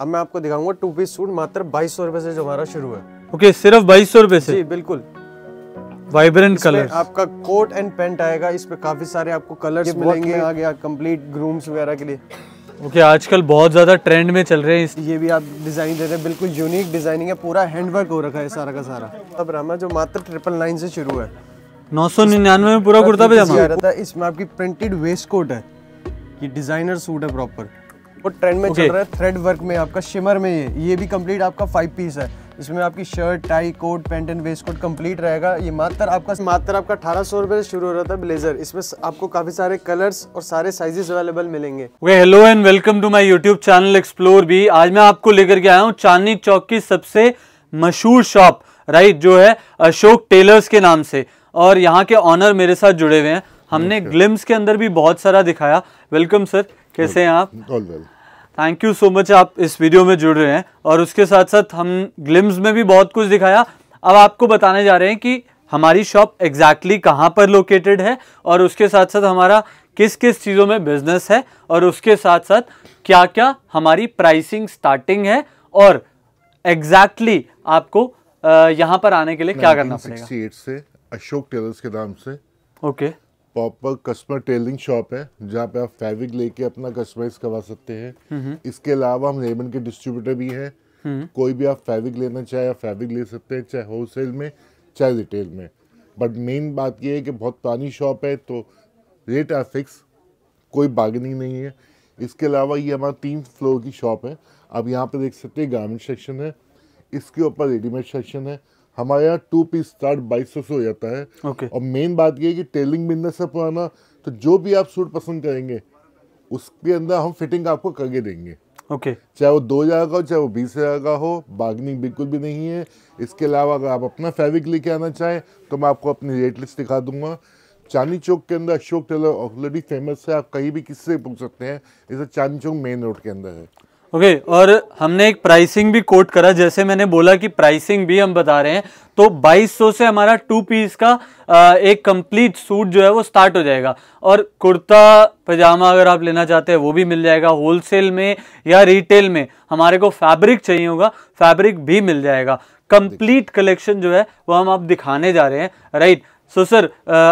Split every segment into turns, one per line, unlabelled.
अब मैं आपको दिखाऊंगा टू पीस सूट मात्र बाईस सौ रुपए से जो हमारा शुरू है
ओके सिर्फ बाईस सौ रुपए से जी बिल्कुल वाइब्रेंट कलर
आपका कोट एंड पेंट आएगा इस पे काफी सारे आपको कलर्स मिलेंगे आ गया कंप्लीट ग्रूम्स वगैरह के लिए
ओके okay, आजकल बहुत ज्यादा ट्रेंड में चल रहे हैं
ये भी आप डिजाइन दे रहे हैं बिल्कुल यूनिक डिजाइनिंग है पूरा हैंडवर्क हो रखा है सारा का सारा अब रामा जो मात्र ट्रिपल नाइन से शुरू है
नौ सौ निन्यानवे में पूरा कुर्ता पजामा
इसमें आपकी प्रिंटेड वेस्ट कोट है ये डिजाइनर सूट है प्रॉपर वो ट्रेंड में okay. चल रहा है थ्रेड वर्क में आपका शिमर में ये ये भी कंप्लीट आपका फाइव पीस है इसमें आपकी shirt tie coat pant and waistcoat complete रहेगा ये मात्र आपका मात्र आपका अठारह सौ रुपए से शुरू हो रहा था ब्लेजर इसमें आपको काफ़ी सारे कलर्स और सारे साइजेस अवेलेबल मिलेंगे
वे hello and welcome to my YouTube channel explore भी आज मैं आपको लेकर के आया हूँ चांदनी चौक की सबसे मशहूर शॉप राइट जो है अशोक टेलर्स के नाम से और यहाँ के ऑनर मेरे साथ जुड़े हुए हैं हमने ग्लिम्स के अंदर भी बहुत सारा दिखाया वेलकम सर कैसे हैं आप all well thank you so much आप इस वीडियो में जुड़ रहे हैं और उसके साथ साथ हम ग्लिम्स में भी बहुत कुछ दिखाया अब आपको बताने जा रहे हैं कि हमारी शॉप एग्जैक्टली exactly कहाँ पर लोकेटेड है और उसके साथ साथ हमारा किस किस चीज़ों में बिजनेस है और उसके साथ साथ क्या क्या हमारी प्राइसिंग स्टार्टिंग है और एग्जैक्टली exactly आपको यहाँ पर आने के लिए क्या करना पड़ेगा
से अशोक टेलर्स के नाम से okay okay. Proper customer tailoring shop है जहाँ पे आप फैब्रिक लेके अपना कस्टमाइज करवा सकते हैं इसके अलावा हम रेमन के डिस्ट्रीब्यूटर भी हैं हम्म। कोई भी आप फैब्रिक लेना चाहे आप फैब्रिक ले सकते हैं चाहे होलसेल में चाहे रिटेल में बट मेन बात यह है कि बहुत पुरानी शॉप है तो रेट आर फिक्स कोई बार्गेनिंग नहीं है इसके अलावा ये हमारा तीन फ्लोर की शॉप है आप यहाँ पर देख सकते हैं गारमेंट सेक्शन है इसके ऊपर रेडीमेड सेक्शन है हमारे यहाँ टू पीस स्टार्ट बाईस सौ से हो जाता है okay. और मेन बात यह कि टेलिंग बिजनेस से पुराना तो जो भी आप सूट पसंद करेंगे उसके अंदर हम फिटिंग आपको करके देंगे ओके okay. चाहे वो दो हज़ार का हो चाहे वो बीस हज़ार का हो बार्गनिंग बिल्कुल भी नहीं है इसके अलावा अगर आप अपना फैब्रिक लेके आना चाहें तो मैं आपको अपनी रेट लिस्ट दिखा दूंगा चांदी चौक के अंदर अशोक टेलर ऑलरेडी फेमस है आप कहीं भी किससे पूछ सकते हैं इसे चांदी चौक मेन रोड के अंदर है ओके okay,
और हमने एक प्राइसिंग भी कोट करा जैसे मैंने बोला कि प्राइसिंग भी हम बता रहे हैं तो 2200 से हमारा टू पीस का एक कंप्लीट सूट जो है वो स्टार्ट हो जाएगा और कुर्ता पजामा अगर आप लेना चाहते हैं वो भी मिल जाएगा होलसेल में या रिटेल में हमारे को फैब्रिक चाहिए होगा फैब्रिक भी मिल जाएगा कंप्लीट कलेक्शन जो है वो हम आप दिखाने जा रहे हैं राइट सो सर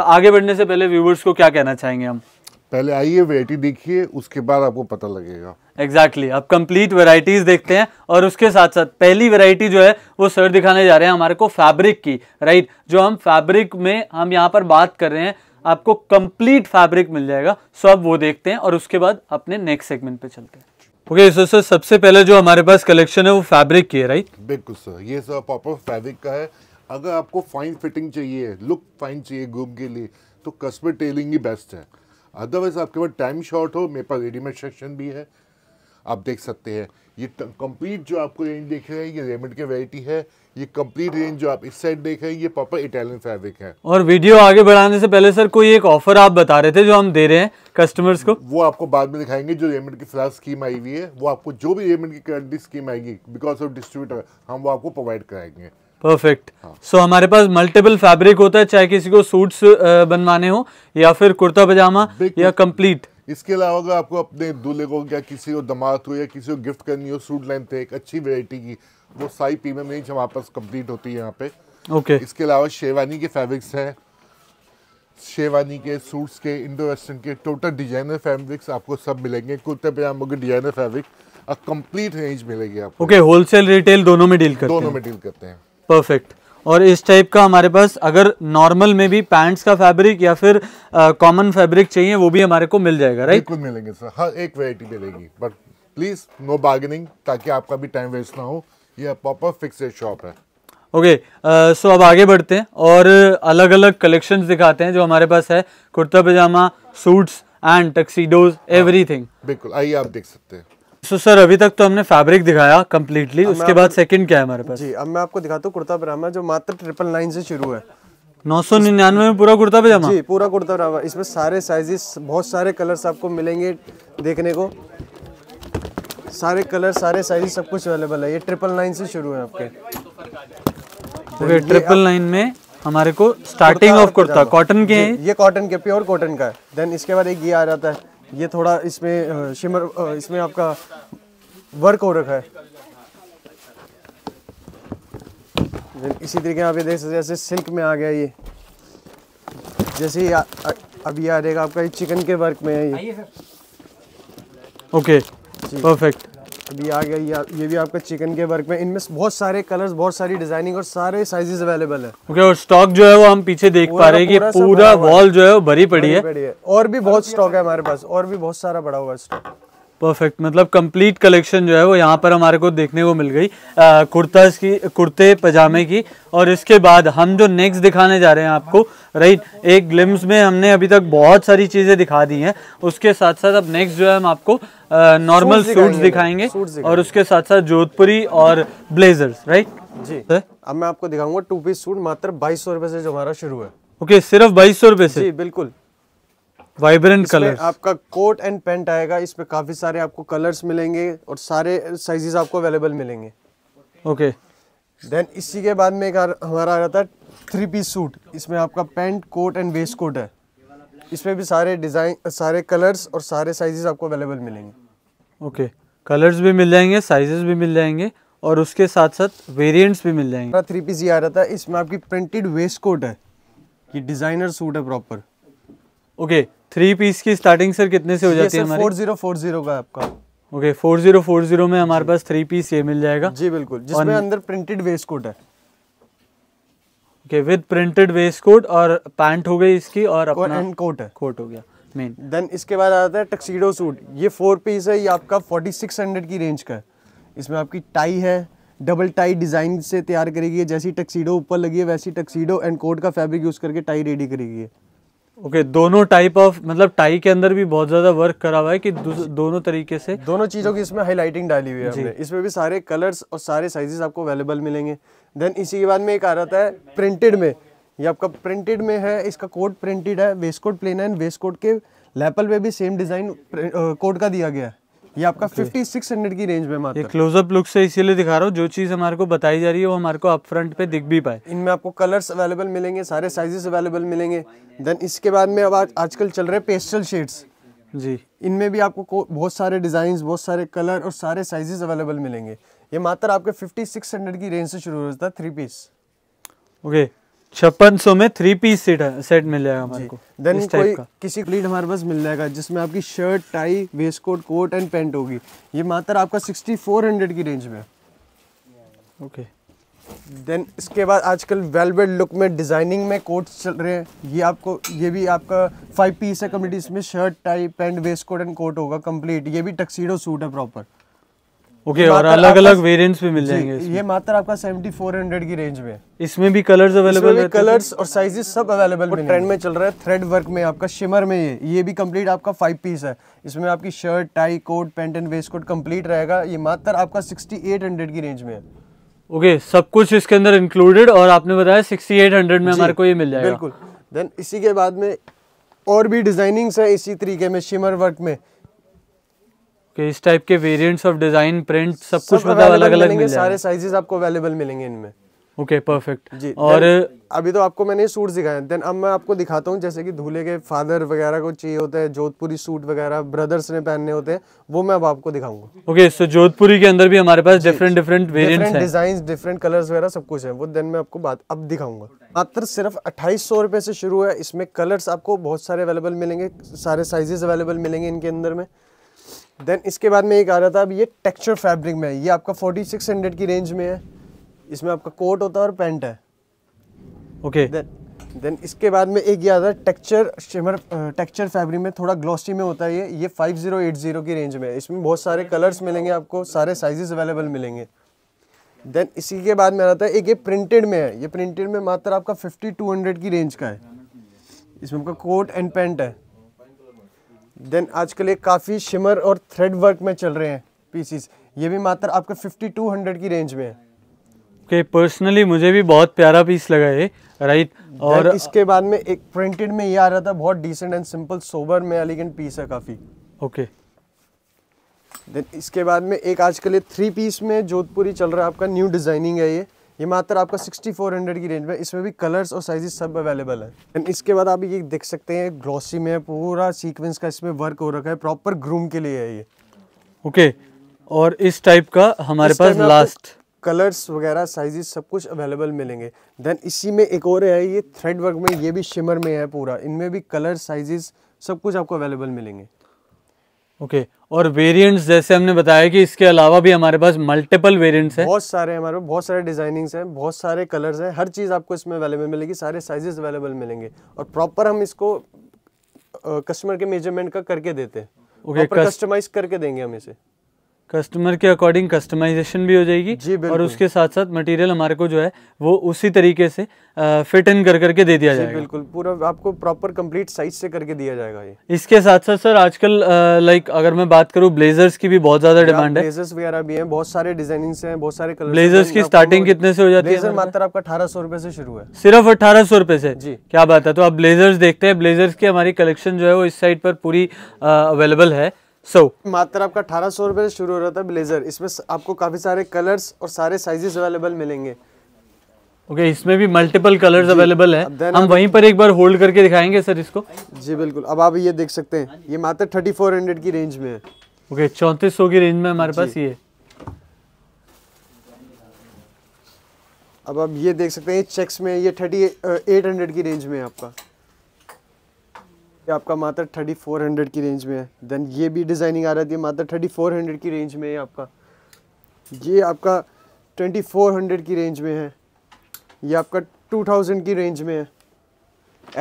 आगे बढ़ने से पहले व्यूवर्स को क्या कहना चाहेंगे हम
पहले आइए वेराइटी देखिए उसके बाद आपको पता लगेगा
एग्जैक्टली exactly. आप कंप्लीट वेराइटीज देखते हैं और उसके साथ साथ पहली वेराइटी जो है वो सर दिखाने जा रहे हैं हमारे को फैब्रिक की राइट right? जो हम फैब्रिक में हम यहाँ पर बात कर रहे हैं आपको कंप्लीट फैब्रिक मिल जाएगा सो आप वो देखते हैं और उसके बाद अपने नेक्स्ट सेगमेंट पे चलते हैं okay okay, sir so, so, सबसे पहले जो हमारे पास कलेक्शन है वो फैब्रिक की है राइट
बिल्कुल सर ये सर प्रॉपर फैब्रिक का है अगर आपको फाइन फिटिंग चाहिए लुक फाइन चाहिए ग्रुप के लिए तो कस्बे टेलिंग ही बेस्ट है अदरवाइज़ आपके पास टाइम शॉर्ट हो मेरे पास रेडीमेड सेक्शन भी है आप देख सकते हैं ये कंप्लीट जो आपको रेंज देख रहे हैं ये रेमेड की वेराइटी है ये कंप्लीट रेंज जो आप इस साइड देख रहे हैं ये प्रॉपर इटालियन फैब्रिक है
और वीडियो आगे बढ़ाने से पहले सर कोई एक ऑफर आप बता रहे थे जो हम दे रहे हैं कस्टमर्स को
वो आपको बाद में दिखाएंगे जो रेमेड की फिलहाल स्कीम आई हुई है वो आपको जो भी रेमेड की स्कीम आएगी बिकॉज ऑफ डिस्ट्रीब्यूटर हम वो आपको प्रोवाइड कराएंगे
परफेक्ट सो हाँ। so, हमारे पास मल्टीपल फैब्रिक होता है चाहे किसी को सूट्स बनवाने हो या फिर कुर्ता पजामा या कंप्लीट
इसके अलावा अगर आपको अपने दूल्हे को क्या किसी को दमाद हो या किसी को गिफ्ट करनी हो सूट लेंथ है एक अच्छी वेरायटी की वो साई में रेंज हमारे पास कंप्लीट होती है यहाँ पे ओके okay. इसके अलावा शेवानी के फैब्रिक्स हैं शेवानी के सूट्स के इंडो वेस्टर्न के टोटल डिजाइनर फैब्रिक्स आपको सब मिलेंगे कुर्ते पजामो के डिजाइनर फैब्रिक कंप्लीट रेंज मिलेगी आपको ओके
होलसेल रिटेल दोनों में डील करते दोनों में डील करते हैं परफेक्ट और इस टाइप का हमारे पास अगर नॉर्मल में भी पैंट्स का फैब्रिक या फिर कॉमन फैब्रिक चाहिए वो भी हमारे को मिल जाएगा राइट बिल्कुल
मिलेंगे सर हर एक वेरायटी मिलेगी बट प्लीज नो बार्गेनिंग ताकि आपका भी टाइम वेस्ट ना हो यह प्रॉपर फिक्सेड शॉप है
okay okay, so uh, so अब आगे बढ़ते हैं और अलग अलग कलेक्शन दिखाते हैं जो हमारे पास है kurta pajama suits and tuxedos everything बिल्कुल
आइए आप देख सकते हैं
सो so, सर अभी तक तो हमने फैब्रिक दिखाया कम्प्लीटली उसके बाद सेकंड क्या है हमारे पास जी
अब मैं आपको दिखाता हूँ कुर्ता पजामा जो मात्र ट्रिपल नाइन
से शुरू है नौ सौ निन्यानवे में पूरा कुर्ता पजामा जी
पूरा कुर्ता पजामा इसमें सारे साइजेस बहुत सारे कलर्स आपको मिलेंगे देखने को सारे कलर सारे साइज सब कुछ अवेलेबल है ये ट्रिपल नाइन से शुरू है आपके
ओके ट्रिपल नाइन में हमारे को स्टार्टिंग ऑफ कुर्ता कॉटन के
ये कॉटन के प्योर कॉटन का है देन इसके बाद एक ये आ जाता है ये थोड़ा इसमें शिमर इसमें आपका वर्क हो रखा है इसी तरीके आप ये देख सकते जैसे सिल्क में आ गया ये जैसे ही अभी आ जाएगा आपका ये चिकन के वर्क में है
ये
ओके परफेक्ट
अभी आ गया ये भी आपका चिकन के वर्क में इनमें बहुत सारे कलर्स बहुत सारी डिजाइनिंग और सारे साइजेस अवेलेबल है ओके
okay, और स्टॉक जो है वो हम पीछे देख पा रहे हैं कि पूरा वॉल जो है वो भरी पड़ी है
और भी बहुत स्टॉक है हमारे पास और भी बहुत सारा पड़ा हुआ स्टॉक
परफेक्ट मतलब कंप्लीट कलेक्शन जो है वो यहाँ पर हमारे को देखने को मिल गई कुर्ता की कुर्ते पजामे की और इसके बाद हम जो नेक्स्ट दिखाने जा रहे हैं आपको राइट एक ग्लिम्स में हमने अभी तक बहुत सारी चीज़ें दिखा दी हैं उसके साथ साथ अब नेक्स्ट जो है हम आपको नॉर्मल सूट्स दिखाएंगे और उसके साथ साथ जोधपुरी और ब्लेजर्स राइट
जी अब मैं आपको दिखाऊंगा टू पीस सूट मात्र बाईस से जो हमारा शुरू है
ओके सिर्फ बाईस सौ से जी बिल्कुल वाइब्रेंट कलर
आपका कोट एंड पेंट आएगा इसमें काफ़ी सारे आपको कलर्स मिलेंगे और सारे साइजेस आपको अवेलेबल मिलेंगे ओके देन इसी के बाद में एक हमारा आ जाता है थ्री पीस सूट इसमें आपका pant coat and waistcoat है इसमें भी सारे डिज़ाइन सारे कलर्स और सारे साइजेस आपको अवेलेबल मिलेंगे
ओके कलर्स भी मिल जाएंगे साइजेस भी मिल जाएंगे और उसके साथ साथ वेरिएंट्स भी मिल जाएंगे
थ्री पीस ये आ रहा था इसमें आपकी
प्रिंटेड वेस्ट कोट है ये डिज़ाइनर सूट है proper okay okay, three piece की स्टार्टिंग सर कितने से हो जाती है फोर
जीरो फोर जीरो का आपका
okay four zero four zero में हमारे पास थ्री पीस ये मिल जाएगा जी बिल्कुल जिसमें अंदर प्रिंटेड वेस्ट कोट है okay with printed waistcoat और पैंट हो गई इसकी और अपना कोट है कोट हो गया मेन
देन इसके बाद आता है टक्सीडो सूट ये फोर पीस है ये आपका फोर्टी सिक्स हंड्रेड की रेंज का है इसमें आपकी टाई है डबल टाई डिज़ाइन से तैयार करेगी जैसी टक्सीडो ऊपर लगी है वैसी टक्सीडो एंड कोट का फैब्रिक यूज़ करके टाई रेडी
करेगी ओके okay, दोनों टाइप ऑफ मतलब टाई के अंदर भी बहुत ज्यादा वर्क करा हुआ है कि दोनों तरीके से दोनों चीजों की इसमें हाईलाइटिंग डाली हुई है हमने
इसमें भी सारे कलर्स और सारे साइजेस आपको अवेलेबल मिलेंगे देन इसी के बाद में एक आ रहा है प्रिंटेड में ये आपका प्रिंटेड में है इसका कोट प्रिंटेड है वेस्ट कोट प्लेन है वेस्ट कोट के लेपल पे भी सेम डिजाइन कोट का दिया गया है ये आपका फिफ्टी सिक्स हंड्रेड की रेंज में मात्र ये
क्लोजअप लुक से इसीलिए दिखा रहा हूँ जो चीज़ हमारे को बताई जा रही है वो हमारे को अप फ्रंट पे दिख भी पाए इनमें आपको कलर्स
अवेलेबल मिलेंगे सारे साइजेस अवेलेबल मिलेंगे देन इसके बाद में अब आजकल चल रहे पेस्टल शेड्स जी इनमें भी आपको बहुत सारे डिज़ाइन बहुत सारे कलर और सारे साइजेस अवेलेबल मिलेंगे ये मात्र आपके फिफ्टी सिक्स हंड्रेड की रेंज से शुरू हो जाता है थ्री पीस
ओके छप्पन सौ में थ्री पीस सेट सेट मिल जाएगा हमारे को देन कोई
किसी प्लीट हमारे पास मिल जाएगा जिसमें आपकी shirt tie waistcoat coat and pant होगी ये मात्र आपका सिक्सटी फोर हंड्रेड की रेंज में ओके देन इसके बाद आजकल वेलवेट लुक में डिज़ाइनिंग में कोट्स चल रहे हैं ये आपको ये भी आपका फाइव पीस है कम्प्लीट इसमें shirt tie pant waistcoat and coat होगा कम्प्लीट ये भी टक्सीडो सूट है प्रॉपर
ओके okay, और अलग अलग वेरिएंट्स भी मिल जाएंगे ये
मात्र आपका 7400 की रेंज में
इसमें भी कलर्स अवेलेबल है कलर्स
और साइजेस सब अवेलेबल है ट्रेंड में चल रहा है थ्रेड वर्क में आपका शिमर में ये ये भी कंप्लीट आपका फाइव पीस है इसमें आपकी shirt tie coat pant and waistcoat complete रहेगा ये मात्र आपका सिक्सटी की रेंज में है
ओके सब कुछ इसके अंदर इंक्लूडेड और आपने बताया सिक्सटी में हमारे को ये मिल जाएगा बिल्कुल
देन इसी के बाद में और भी डिजाइनिंग्स है इसी
तरीके में शिमर वर्क में कि इस टाइप के वेरिएंट्स ऑफ डिजाइन प्रिंट सब कुछ मतलब अलग अलग मिलेंगे सारे
साइजेस आपको अवेलेबल मिलेंगे इनमें
ओके परफेक्ट जी और
अभी तो आपको मैंने सूट सिखाया देन अब मैं आपको दिखाता हूँ जैसे कि दूल्हे के फादर वगैरह को चाहिए होता है जोधपुरी सूट वगैरह ब्रदर्स ने पहनने होते हैं वो मैं अब आपको दिखाऊंगा
ओके सो जोधपुरी के अंदर भी हमारे पास डिफरेंट डिफरेंट वेरिएंट्स हैं
डिजाइन डिफरेंट कलर्स वगैरह सब कुछ है वो देन मैं आपको बात अब दिखाऊंगा मात्र सिर्फ अट्ठाईस सौ रुपये से शुरू है इसमें कलर्स आपको बहुत सारे अवेलेबल मिलेंगे सारे साइजेस अवेलेबल मिलेंगे इनके अंदर में देन इसके बाद में एक आ रहा था अब ये टेक्सचर फैब्रिक में है ये आपका 4600 की रेंज में है इसमें आपका कोट होता है और पैंट है ओके okay. देन इसके बाद में एक ये आ रहा है टेक्चर शिमर टेक्चर फैब्रिक में थोड़ा ग्लॉसी में होता है ये ये 5080 की रेंज में है इसमें बहुत सारे कलर्स मिलेंगे आपको सारे साइजेस अवेलेबल मिलेंगे देन इसी के बाद में रहा है एक ये प्रिंटेड में है ये प्रिंटेड में मात्र आपका फिफ्टी की रेंज का है इसमें आपका कोट एंड पेंट है देन आजकल ये काफ़ी शिमर और थ्रेड वर्क में चल रहे हैं पीसीस ये भी मात्र आपके 5200 की रेंज में है
के okay, पर्सनली मुझे भी बहुत प्यारा पीस लगा है राइट और इसके
बाद में एक प्रिंटेड में ये आ रहा था बहुत डिसेंट एंड सिंपल सोबर में एलिगेंट पीस है काफ़ी ओके okay. देन इसके बाद में एक आजकल ये थ्री पीस में जोधपुरी चल रहा है आपका न्यू डिज़ाइनिंग है ये ये मात्र आपका 6400 की रेंज में इसमें भी कलर्स और साइजेस सब अवेलेबल है एंड इसके बाद आप ये देख सकते हैं ग्लॉसी में पूरा सीक्वेंस का इसमें वर्क हो रखा है प्रॉपर ग्रूम के लिए है ये
ओके okay. और इस टाइप का
हमारे पास लास्ट कलर्स वगैरह साइजेस सब कुछ अवेलेबल मिलेंगे देन इसी में एक और है ये थ्रेड वर्क में ये भी शिमर में है पूरा इनमें भी कलर साइजेस सब कुछ आपको अवेलेबल
मिलेंगे ओके okay. और वेरिएंट्स जैसे हमने बताया कि इसके अलावा भी हमारे पास मल्टीपल वेरिएंट्स हैं बहुत
सारे हमारे बहुत सारे डिजाइनिंग्स हैं बहुत सारे कलर्स हैं हर चीज़ आपको इसमें अवेलेबल मिलेगी सारे साइजेस अवेलेबल मिलेंगे और प्रॉपर हम इसको कस्टमर के मेजरमेंट का करके देते हैं okay, कस्टमाइज करके देंगे हम इसे
कस्टमर के अकॉर्डिंग कस्टमाइजेशन भी हो जाएगी जी और उसके साथ साथ मटेरियल हमारे को जो है वो उसी तरीके से फिट इन कर करके दे दिया जाएगा बिल्कुल
पूरा आपको प्रॉपर कंप्लीट साइज से करके दिया जाएगा ये
इसके साथ साथ सर आजकल लाइक अगर मैं बात करूँ ब्लेजर्स की भी बहुत ज्यादा डिमांड है
ब्लेजर्स वगैरह भी है बहुत सारे डिजाइनिंग है बहुत सारे कलर ब्लेजर्स की स्टार्टिंग कितने से हो जाती है मात्र आपका अठारह सौ रुपए से शुरू है
सिर्फ अठारह सौ रुपए से जी क्या बात है तो आप ब्लेजर्स देखते हैं ब्लेजर्स की हमारी कलेक्शन जो है वो इस साइड पर पूरी अवेलेबल है सो so,
मात्र आपका अठारह सौ रुपये से शुरू हो रहा था ब्लेजर इसमें आपको काफ़ी सारे कलर्स और सारे साइजेस अवेलेबल मिलेंगे ओके
okay, इसमें भी मल्टीपल कलर्स अवेलेबल है हम आप... वहीं पर एक बार होल्ड करके दिखाएंगे सर इसको
जी बिल्कुल अब आप ये देख सकते हैं ये मात्र थर्टी फोर हंड्रेड की रेंज में है
ओके चौंतीस सौ की रेंज में हमारे पास ये
अब आप ये देख सकते हैं चेक्स में ये थर्टी एट हंड्रेड की रेंज में है आपका ये आपका मात्र थर्टी फोर हंड्रेड की रेंज में है देन ये भी डिज़ाइनिंग आ रहा है मात्र थर्टी फोर हंड्रेड की रेंज में है आपका ये आपका ट्वेंटी फोर हंड्रेड की रेंज में है ये आपका टू थाउजेंड की रेंज में है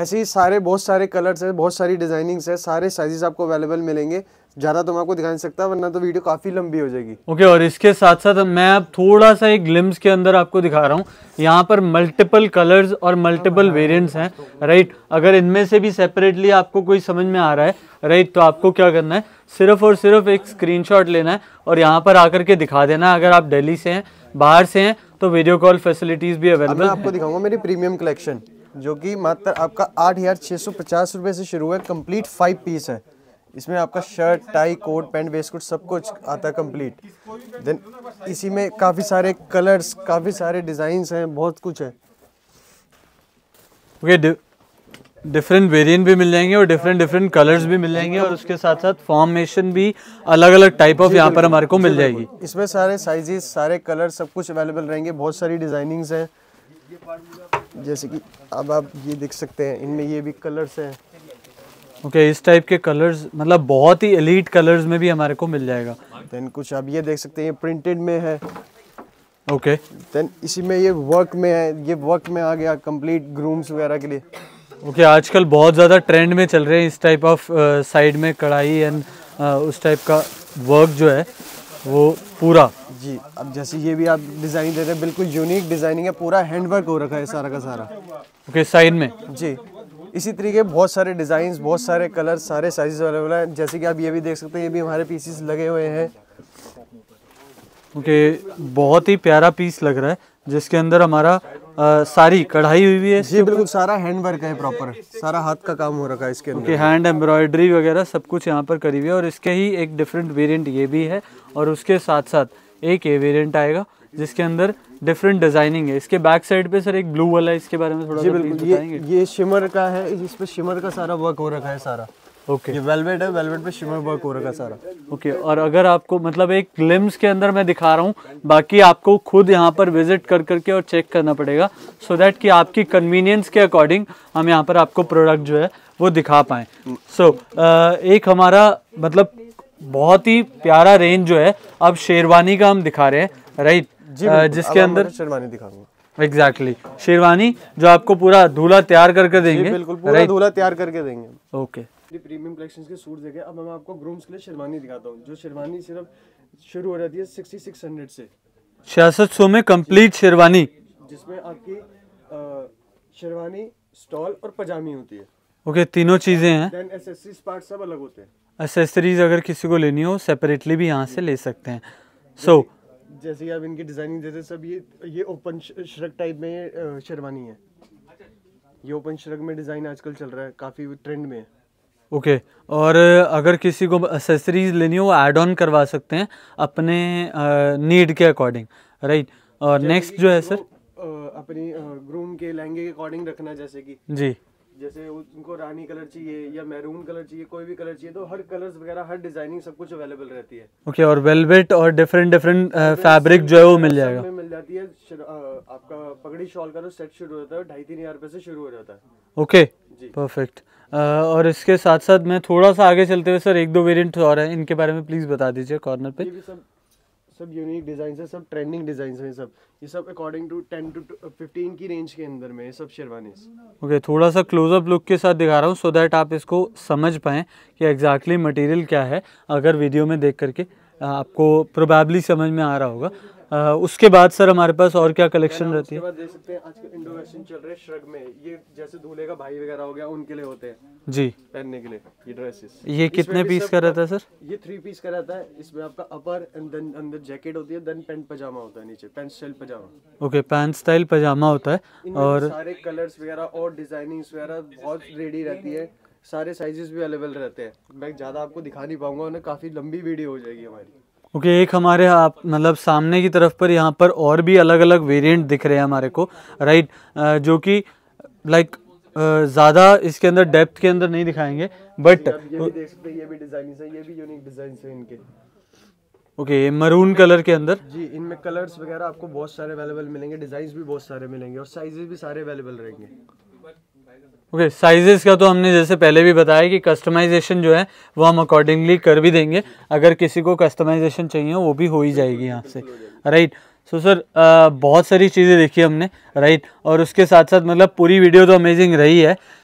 ऐसे ही सारे बहुत सारे कलर्स हैं बहुत सारी डिज़ाइनिंग्स है सारे साइजेस आपको अवेलेबल मिलेंगे ज़्यादा तो मैं आपको दिखा नहीं सकता वरना तो वीडियो काफ़ी लंबी हो जाएगी
ओके okay, और इसके साथ साथ मैं अब थोड़ा सा एक ग्लिम्स के अंदर आपको दिखा रहा हूँ यहाँ पर मल्टीपल कलर्स और मल्टीपल वेरिएंट्स हैं राइट अगर इनमें से भी सेपरेटली आपको कोई समझ में आ रहा है राइट तो आपको क्या करना है सिर्फ और सिर्फ एक स्क्रीन लेना है और यहाँ पर आकर के दिखा देना अगर आप डेली से हैं बाहर से हैं तो वीडियो कॉल फैसिलिटीज़ भी अवेलेबल आपको
दिखाऊंगा मेरी प्रीमियम कलेक्शन जो कि मात्र आपका आठ हज़ार से शुरू है कम्प्लीट फाइव पीस है इसमें आपका shirt tie coat pant waistcoat सब कुछ आता है कम्प्लीट देन इसी में काफ़ी सारे कलर्स काफ़ी सारे डिज़ाइंस हैं बहुत कुछ है
ओके डिफरेंट वेरिएंट भी मिल जाएंगे और डिफरेंट डिफरेंट कलर्स भी मिल जाएंगे और उसके साथ साथ फॉर्मेशन भी अलग अलग टाइप ऑफ यहाँ पर हमारे को मिल जाएगी
इसमें सारे साइजेस सारे कलर सब कुछ अवेलेबल रहेंगे बहुत सारी डिजाइनिंग्स हैं जैसे कि अब आप ये देख सकते हैं इनमें ये भी कलर्स हैं
ओके okay, इस टाइप के कलर्स मतलब बहुत ही एलिट कलर्स में भी हमारे को मिल जाएगा
देन कुछ आप ये देख सकते हैं प्रिंटेड में है ओके देन इसी में ये वर्क में है ये वर्क में आ गया कंप्लीट ग्रूम्स वगैरह के लिए
ओके okay, आजकल बहुत ज़्यादा ट्रेंड में चल रहे हैं इस टाइप ऑफ साइड में कढ़ाई एंड uh, उस टाइप का वर्क जो है वो पूरा
जी अब जैसे ये भी आप डिज़ाइन दे रहे हैं बिल्कुल यूनिक डिज़ाइनिंग है पूरा हैंड वर्क हो रखा है सारा का सारा ओके okay, साइड में जी इसी तरीके बहुत सारे डिजाइन बहुत सारे कलर सारे साइज़ अवेलेबल हैं जैसे कि आप ये भी देख सकते हैं ये भी हमारे पीसीस लगे हुए हैं
क्योंकि बहुत ही प्यारा पीस लग रहा है जिसके अंदर हमारा आ, सारी कढ़ाई हुई हुई है जी बिल्कुल सारा हैंड वर्क है प्रॉपर
सारा हाथ का काम हो रखा है इसके अंदर
हैंड एम्ब्रॉयडरी वगैरह सब कुछ यहाँ पर करी हुई है और इसके ही एक डिफरेंट वेरिएंट ये भी है और उसके साथ साथ एक ए वेरियंट आएगा जिसके अंदर डिफरेंट डिजाइनिंग है इसके बैक साइड पे सर एक ब्लू वाला है इसके बारे में थोड़ा सा बिल्कुल ये
ये शिमर का है इस पे शिमर का सारा वर्क हो रखा है सारा ओके okay. ये वेलवेट है वेलवेट पे शिमर वर्क हो रखा है सारा
ओके okay, और अगर आपको मतलब एक लिम्स के अंदर मैं दिखा रहा हूँ बाकी आपको खुद यहाँ पर विजिट कर करके और चेक करना पड़ेगा सो so दैट कि आपकी कन्वीनियंस के अकॉर्डिंग हम यहाँ पर आपको प्रोडक्ट जो है वो दिखा पाए सो so, एक हमारा मतलब बहुत ही प्यारा रेंज जो है अब शेरवानी का हम दिखा रहे हैं राइट जी जिसके अंदर शेरवानी दिखाऊंगा एग्जैक्टली exactly. शेरवानी जो आपको पूरा धूला तैयार करके देंगे बिल्कुल पूरा धूला तैयार करके देंगे ओके
प्रीमियम कलेक्शन के सूट देखे अब मैं आपको ग्रूम्स के लिए शेरवानी दिखाता हूँ जो शेरवानी सिर्फ शुरू हो जाती है सिक्सटी सिक्स हंड्रेड से
छियासठ सौ में कम्प्लीट शेरवानी
जिसमें आपकी शेरवानी स्टॉल और पजामी होती है
ओके okay, तीनों चीजें हैं
देन एसेसरीज पार्ट सब अलग होते हैं
एसेसरीज अगर किसी को लेनी हो सेपरेटली भी यहाँ से ले सकते हैं सो so,
जैसे आप इनकी डिजाइनिंग देते सब ये ये ओपन श्रक टाइप में शेरवानी है ये ओपन श्रक में डिजाइन आजकल चल रहा है काफी ट्रेंड में है
ओके okay. और अगर किसी को एसेसरीज लेनी हो ऐड ऑन करवा सकते हैं अपने नीड के अकॉर्डिंग राइट और नेक्स्ट जो है सर अपनी
ग्रूम के लहंगे के अकॉर्डिंग रखना जैसे कि जी जैसे उनको रानी कलर चाहिए या मैरून कलर चाहिए कोई भी कलर चाहिए तो हर कलर्स वगैरह हर डिजाइनिंग सब कुछ अवेलेबल रहती है
ओके okay, और वेलवेट और डिफरेंट डिफरेंट फैब्रिक जो है वो मिल जाएगा
मिल जाती है आपका पगड़ी शॉल का जो तो सेट शुरू होता है ढाई तीन हजार रुपए से शुरू हो जाता है
ओके परफेक्ट uh, और इसके साथ साथ मैं थोड़ा सा आगे चलते हुए सर एक दो वेरिएंट और है इनके बारे में प्लीज बता दीजिए कॉर्नर पे
सब यूनिक डिज़ाइन है सब ट्रेंडिंग डिज़ाइन है सब ये सब according to ten to fifteen की रेंज के अंदर में सब शेरवानी
ओके okay, थोड़ा सा क्लोजअप लुक के साथ दिखा रहा हूँ सो दैट आप इसको समझ पाए कि एग्जैक्टली exactly मटेरियल क्या है अगर वीडियो में देख करके आपको प्रोबेबली समझ में आ रहा होगा आ, उसके बाद सर हमारे पास और क्या कलेक्शन रहती है
इंडो वेस्टर्न चल रहे श्रग में ये जैसे का भाई वगैरह हो गया उनके लिए होते हैं जी पहनने के लिए ये ड्रेसेस ये कितने पीस का रहता है सर ये थ्री पीस का रहता है इसमें आपका अपर एंड देन अंदर जैकेट होती है देन पैंट पजामा होता है नीचे पैंट स्टाइल पजामा
ओके पैंट स्टाइल पजामा होता है और
सारे कलर्स वगैरह और डिजाइनिंग्स वगैरह बहुत रेडी रहती है सारे साइजेस भी अवेलेबल रहते हैं मैं ज़्यादा आपको दिखा नहीं पाऊंगा उन्हें काफ़ी लंबी वीडियो हो जाएगी हमारी
ओके okay, एक हमारे आप मतलब सामने की तरफ पर यहाँ पर और भी अलग अलग वेरिएंट दिख रहे हैं हमारे को राइट जो कि लाइक ज़्यादा इसके अंदर डेप्थ के अंदर नहीं दिखाएंगे बट ये भी
ये भी डिज़ाइन है ये भी यूनिक डिज़ाइन है इनके
ओके okay, मरून कलर के अंदर
जी इनमें कलर्स वगैरह आपको बहुत सारे अवेलेबल मिलेंगे डिजाइन भी बहुत सारे मिलेंगे और साइजेस भी सारे अवेलेबल रहेंगे
ओके okay, साइजेस का तो हमने जैसे पहले भी बताया कि कस्टमाइजेशन जो है वो हम अकॉर्डिंगली कर भी देंगे अगर किसी को कस्टमाइजेशन चाहिए वो भी हो ही जाएगी यहाँ से राइट सो सर बहुत सारी चीज़ें देखी हमने राइट और उसके साथ साथ मतलब पूरी वीडियो तो अमेजिंग रही है